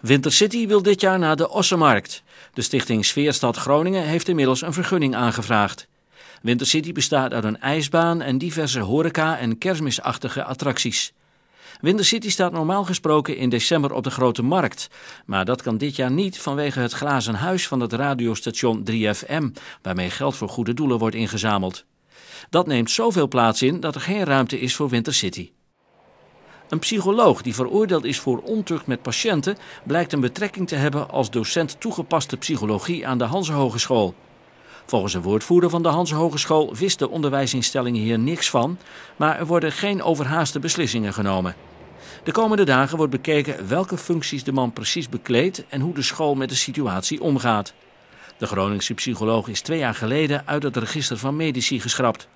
Wintercity wil dit jaar naar de Ossenmarkt. De stichting Sfeerstad Groningen heeft inmiddels een vergunning aangevraagd. Wintercity bestaat uit een ijsbaan en diverse horeca- en kerstmisachtige attracties. Wintercity staat normaal gesproken in december op de Grote Markt. Maar dat kan dit jaar niet vanwege het glazen huis van het radiostation 3FM, waarmee geld voor goede doelen wordt ingezameld. Dat neemt zoveel plaats in dat er geen ruimte is voor Wintercity. Een psycholoog die veroordeeld is voor ontucht met patiënten blijkt een betrekking te hebben als docent toegepaste psychologie aan de Hanse Hogeschool. Volgens een woordvoerder van de Hanse Hogeschool wist de onderwijsinstelling hier niks van, maar er worden geen overhaaste beslissingen genomen. De komende dagen wordt bekeken welke functies de man precies bekleedt en hoe de school met de situatie omgaat. De Groningse psycholoog is twee jaar geleden uit het register van medici geschrapt.